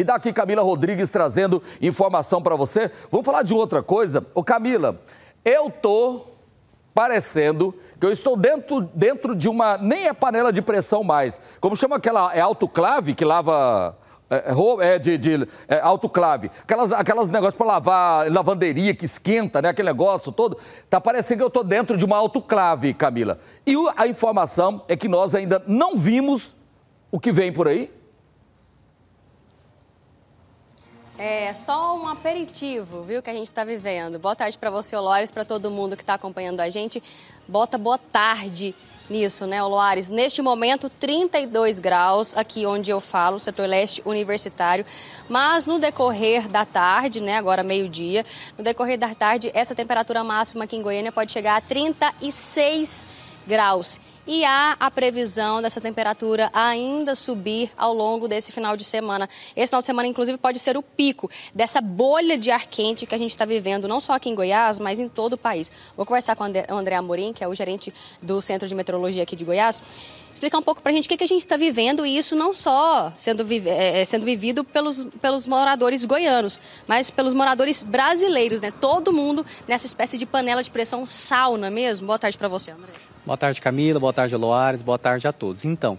Me dá aqui Camila Rodrigues trazendo informação para você. Vamos falar de outra coisa. Ô Camila, eu tô parecendo que eu estou dentro, dentro de uma. Nem é panela de pressão mais. Como chama aquela. É autoclave que lava. É, é, é de, de é, autoclave. Aquelas, aquelas negócios para lavar, lavanderia que esquenta, né? Aquele negócio todo. Tá parecendo que eu estou dentro de uma autoclave, Camila. E a informação é que nós ainda não vimos o que vem por aí. É só um aperitivo, viu, que a gente está vivendo. Boa tarde para você, Olores, para todo mundo que está acompanhando a gente. Bota boa tarde nisso, né, Oloares? Neste momento, 32 graus aqui onde eu falo, setor leste universitário. Mas no decorrer da tarde, né, agora meio-dia, no decorrer da tarde, essa temperatura máxima aqui em Goiânia pode chegar a 36 graus e há a previsão dessa temperatura ainda subir ao longo desse final de semana. Esse final de semana, inclusive, pode ser o pico dessa bolha de ar quente que a gente está vivendo, não só aqui em Goiás, mas em todo o país. Vou conversar com o André Amorim, que é o gerente do Centro de Meteorologia aqui de Goiás, explicar um pouco para a gente o que, a gente está vivendo e isso não só sendo, é, é, sendo vivido pelos, pelos moradores goianos, mas pelos moradores brasileiros, né? Todo mundo nessa espécie de panela de pressão sauna mesmo. Boa tarde para você, André. Boa tarde, Camila. Boa tarde tarde, Loares, boa tarde a todos. Então,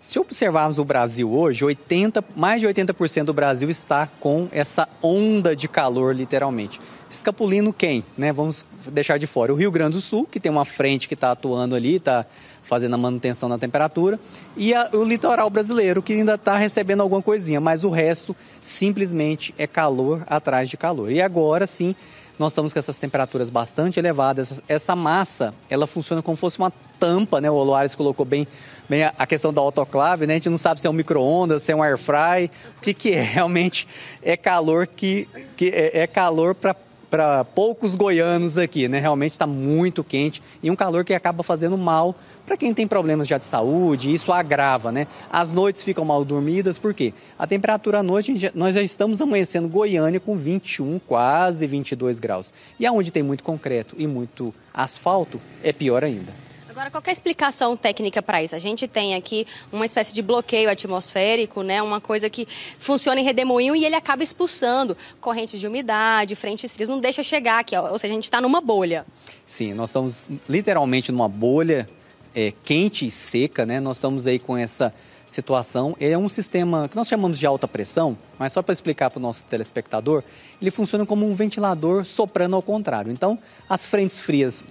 se observarmos o Brasil hoje, 80, mais de 80% do Brasil está com essa onda de calor, literalmente. Escapulindo quem? Né? Vamos deixar de fora o Rio Grande do Sul, que tem uma frente que está atuando ali, está fazendo a manutenção da temperatura, e a, o litoral brasileiro, que ainda está recebendo alguma coisinha, mas o resto simplesmente é calor atrás de calor. E agora sim, nós estamos com essas temperaturas bastante elevadas. Essa massa, ela funciona como se fosse uma tampa, né? O Oloares colocou bem, bem a questão da autoclave, né? A gente não sabe se é um micro-ondas, se é um air fry, o que, que é realmente é calor que, que é, é calor para para poucos goianos aqui, né? Realmente está muito quente e um calor que acaba fazendo mal para quem tem problemas já de saúde, isso agrava, né? As noites ficam mal dormidas, por quê? A temperatura à noite, nós já estamos amanhecendo Goiânia com 21, quase 22 graus. E aonde tem muito concreto e muito asfalto, é pior ainda. Agora, qualquer é explicação técnica para isso? A gente tem aqui uma espécie de bloqueio atmosférico, né? Uma coisa que funciona em redemoinho e ele acaba expulsando correntes de umidade, frentes frias, não deixa chegar aqui. Ou seja, a gente está numa bolha. Sim, nós estamos literalmente numa bolha é, quente e seca, né? Nós estamos aí com essa situação. É um sistema que nós chamamos de alta pressão, mas só para explicar para o nosso telespectador, ele funciona como um ventilador soprando ao contrário. Então, as frentes frias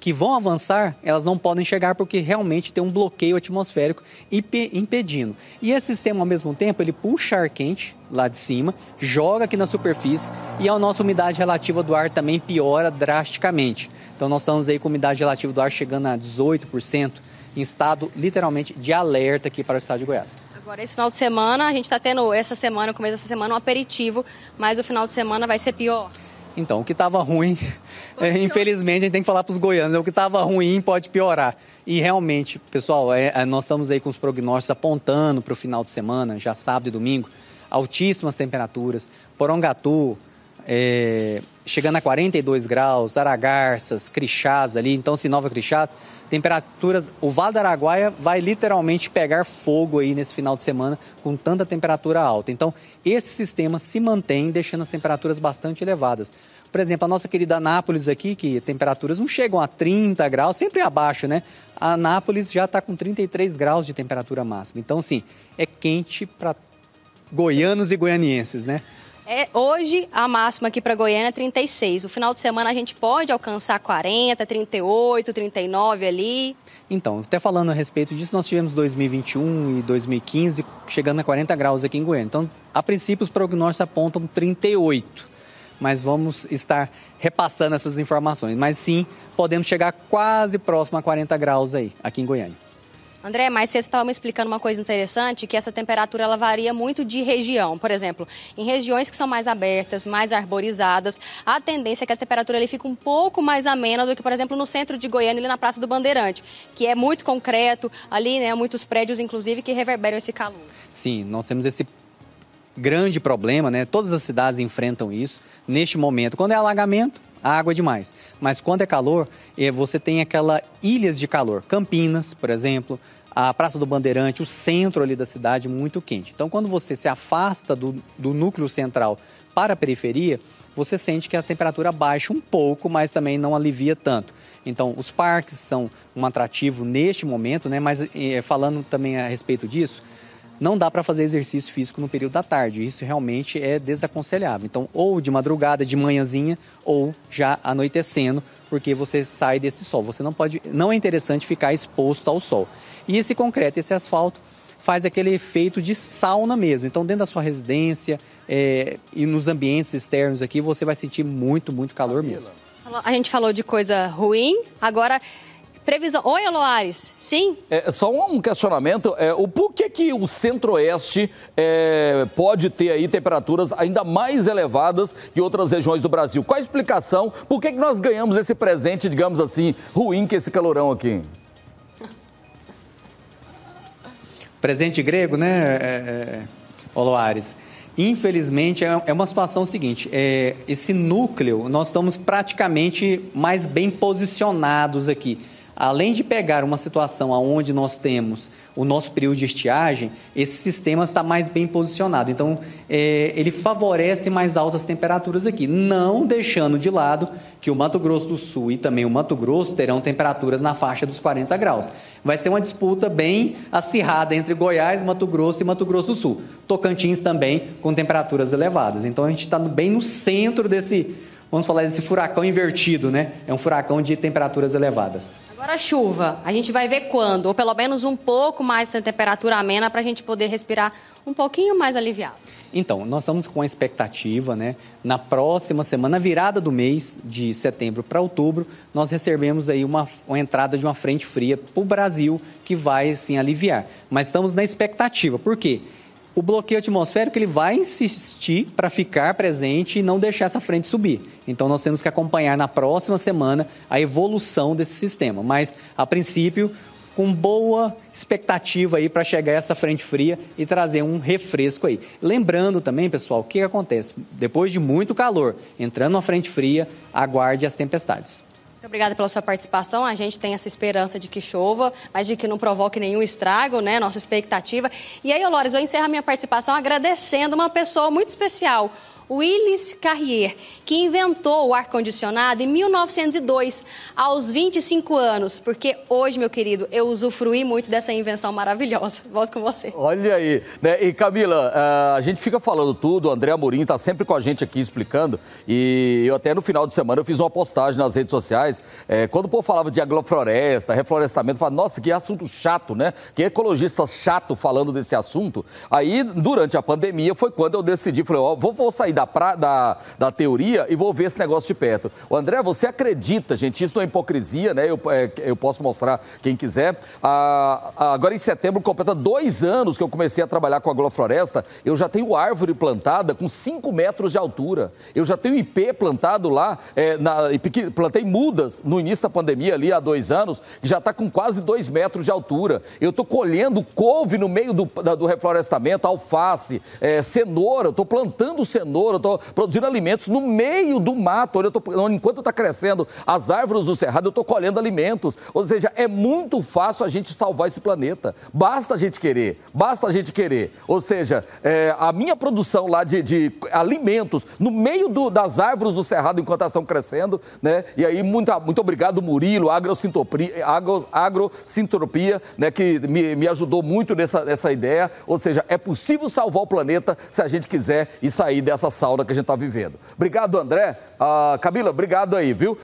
que vão avançar, elas não podem chegar porque realmente tem um bloqueio atmosférico impedindo. E esse sistema, ao mesmo tempo, ele puxa ar quente lá de cima, joga aqui na superfície e a nossa umidade relativa do ar também piora drasticamente. Então nós estamos aí com umidade relativa do ar chegando a 18%, em estado literalmente de alerta aqui para o estado de Goiás. Agora, esse final de semana, a gente está tendo essa semana, no começo dessa semana, um aperitivo, mas o final de semana vai ser pior. Então, o que estava ruim, é, infelizmente, a gente tem que falar para os goianos, né? o que estava ruim pode piorar. E realmente, pessoal, é, é, nós estamos aí com os prognósticos apontando para o final de semana, já sábado e domingo, altíssimas temperaturas. Porongatu, é, chegando a 42 graus, Aragarças, Crixás ali, então Sinova Crixás, temperaturas, o Vale da Araguaia vai literalmente pegar fogo aí nesse final de semana com tanta temperatura alta. Então, esse sistema se mantém deixando as temperaturas bastante elevadas. Por exemplo, a nossa querida Anápolis aqui, que temperaturas não chegam a 30 graus, sempre abaixo, né? A Anápolis já está com 33 graus de temperatura máxima. Então, sim, é quente para goianos e goianienses, né? É, hoje, a máxima aqui para Goiânia é 36. O final de semana a gente pode alcançar 40, 38, 39 ali. Então, até falando a respeito disso, nós tivemos 2021 e 2015 chegando a 40 graus aqui em Goiânia. Então, a princípio, os prognósticos apontam 38 mas vamos estar repassando essas informações. Mas sim, podemos chegar quase próximo a 40 graus aí, aqui em Goiânia. André, mas você estava me explicando uma coisa interessante, que essa temperatura ela varia muito de região. Por exemplo, em regiões que são mais abertas, mais arborizadas, a tendência é que a temperatura ele fica um pouco mais amena do que, por exemplo, no centro de Goiânia, ali na Praça do Bandeirante, que é muito concreto, ali, né, muitos prédios, inclusive, que reverberam esse calor. Sim, nós temos esse grande problema, né? Todas as cidades enfrentam isso neste momento. Quando é alagamento, água é demais. Mas quando é calor, é, você tem aquela ilhas de calor. Campinas, por exemplo, a Praça do Bandeirante, o centro ali da cidade, muito quente. Então, quando você se afasta do, do núcleo central para a periferia, você sente que a temperatura baixa um pouco, mas também não alivia tanto. Então, os parques são um atrativo neste momento, né? mas é, falando também a respeito disso, não dá para fazer exercício físico no período da tarde. Isso realmente é desaconselhável. Então, ou de madrugada, de manhãzinha, ou já anoitecendo, porque você sai desse sol. Você não pode, não é interessante ficar exposto ao sol. E esse concreto, esse asfalto, faz aquele efeito de sauna mesmo. Então, dentro da sua residência é, e nos ambientes externos aqui, você vai sentir muito, muito calor mesmo. A gente falou de coisa ruim, agora previsão. Oi, Loares, sim? É, só um questionamento, é, o por que, que o centro-oeste é, pode ter aí temperaturas ainda mais elevadas que outras regiões do Brasil? Qual a explicação? Por que, que nós ganhamos esse presente, digamos assim, ruim que esse calorão aqui? Presente grego, né, é, Oloares? É, Infelizmente, é, é uma situação seguinte: é, esse núcleo, nós estamos praticamente mais bem posicionados aqui além de pegar uma situação onde nós temos o nosso período de estiagem, esse sistema está mais bem posicionado. Então, é, ele favorece mais altas temperaturas aqui, não deixando de lado que o Mato Grosso do Sul e também o Mato Grosso terão temperaturas na faixa dos 40 graus. Vai ser uma disputa bem acirrada entre Goiás, Mato Grosso e Mato Grosso do Sul. Tocantins também com temperaturas elevadas. Então, a gente está bem no centro desse vamos falar desse furacão invertido, né? É um furacão de temperaturas elevadas. Agora a chuva, a gente vai ver quando, ou pelo menos um pouco mais essa temperatura amena para a gente poder respirar um pouquinho mais aliviado. Então, nós estamos com a expectativa, né? Na próxima semana, virada do mês, de setembro para outubro, nós recebemos aí uma, uma entrada de uma frente fria para o Brasil, que vai, sim, aliviar. Mas estamos na expectativa, por quê? O bloqueio atmosférico ele vai insistir para ficar presente e não deixar essa frente subir. Então nós temos que acompanhar na próxima semana a evolução desse sistema. Mas a princípio com boa expectativa aí para chegar essa frente fria e trazer um refresco aí. Lembrando também, pessoal, o que acontece? Depois de muito calor, entrando uma frente fria, aguarde as tempestades obrigada pela sua participação. A gente tem essa esperança de que chova, mas de que não provoque nenhum estrago, né? Nossa expectativa. E aí, Olores, eu encerro a minha participação agradecendo uma pessoa muito especial, Willis Carrier, que inventou o ar-condicionado em 1902, aos 25 anos, porque hoje, meu querido, eu usufruí muito dessa invenção maravilhosa. Volto com você. Olha aí. Né? E Camila, ah, a gente fica falando tudo, o André Amorim está sempre com a gente aqui explicando, e eu até no final de semana eu fiz uma postagem nas redes sociais, é, quando o povo falava de agrofloresta, reflorestamento, eu falava, nossa, que assunto chato, né? Que ecologista chato falando desse assunto. Aí, durante a pandemia, foi quando eu decidi, falei, ó, oh, vou, vou sair da, pra, da, da teoria e vou ver esse negócio de perto. O André, você acredita, gente, isso não é hipocrisia, né? Eu, é, eu posso mostrar quem quiser. Ah, agora em setembro completa dois anos que eu comecei a trabalhar com a agrofloresta, eu já tenho árvore plantada com 5 metros de altura. Eu já tenho IP plantado lá, é, na, plantei mudas no início da pandemia ali há dois anos, que já está com quase 2 metros de altura. Eu estou colhendo couve no meio do, da, do reflorestamento, alface, é, cenoura, estou plantando cenoura lavoura, eu estou produzindo alimentos no meio do mato, onde eu tô, enquanto está crescendo as árvores do cerrado, eu estou colhendo alimentos. Ou seja, é muito fácil a gente salvar esse planeta. Basta a gente querer, basta a gente querer. Ou seja, é, a minha produção lá de, de alimentos no meio do, das árvores do cerrado enquanto elas estão crescendo, né? E aí, muito, muito obrigado, Murilo, agrocintopia, agro, agrocintropia, né? Que me, me ajudou muito nessa, nessa ideia. Ou seja, é possível salvar o planeta se a gente quiser e sair dessa essa aula que a gente está vivendo. Obrigado, André. Ah, Camila, obrigado aí, viu?